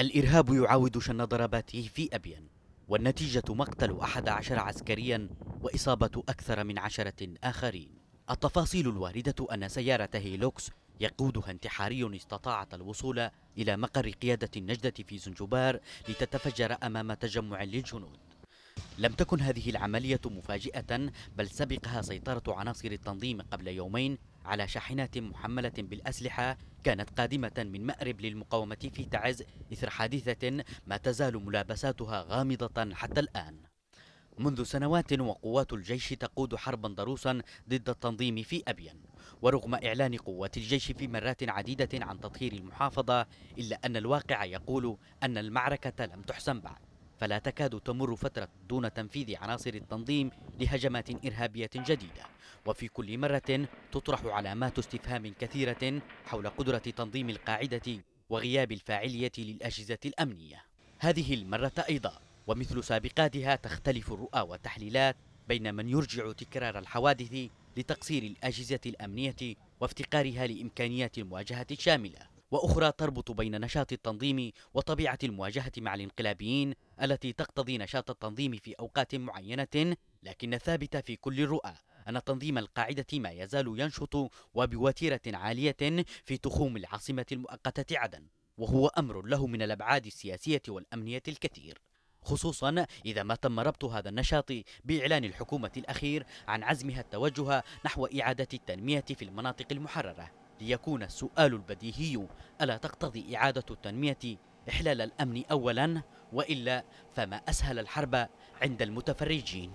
الإرهاب يعاود شن ضرباته في أبين والنتيجة مقتل أحد عشر عسكريا وإصابة أكثر من عشرة آخرين التفاصيل الواردة أن سيارة هيلوكس يقودها انتحاري استطاعت الوصول إلى مقر قيادة النجدة في زنجبار لتتفجر أمام تجمع للجنود لم تكن هذه العملية مفاجئة بل سبقها سيطرة عناصر التنظيم قبل يومين على شاحنات محملة بالأسلحة كانت قادمة من مأرب للمقاومة في تعز إثر حادثة ما تزال ملابساتها غامضة حتى الآن منذ سنوات وقوات الجيش تقود حربا ضروسا ضد التنظيم في أبين ورغم إعلان قوات الجيش في مرات عديدة عن تطهير المحافظة إلا أن الواقع يقول أن المعركة لم تحسم بعد فلا تكاد تمر فترة دون تنفيذ عناصر التنظيم لهجمات إرهابية جديدة وفي كل مرة تطرح علامات استفهام كثيرة حول قدرة تنظيم القاعدة وغياب الفاعلية للأجهزة الأمنية هذه المرة أيضا ومثل سابقاتها تختلف الرؤى والتحليلات بين من يرجع تكرار الحوادث لتقصير الأجهزة الأمنية وافتقارها لإمكانيات المواجهة الشاملة وأخرى تربط بين نشاط التنظيم وطبيعة المواجهة مع الانقلابيين التي تقتضي نشاط التنظيم في أوقات معينة لكن الثابت في كل الرؤى أن تنظيم القاعدة ما يزال ينشط وبوتيرة عالية في تخوم العاصمة المؤقتة عدن وهو أمر له من الأبعاد السياسية والأمنية الكثير خصوصا إذا ما تم ربط هذا النشاط بإعلان الحكومة الأخير عن عزمها التوجه نحو إعادة التنمية في المناطق المحررة ليكون السؤال البديهي ألا تقتضي إعادة التنمية إحلال الأمن أولا وإلا فما أسهل الحرب عند المتفرجين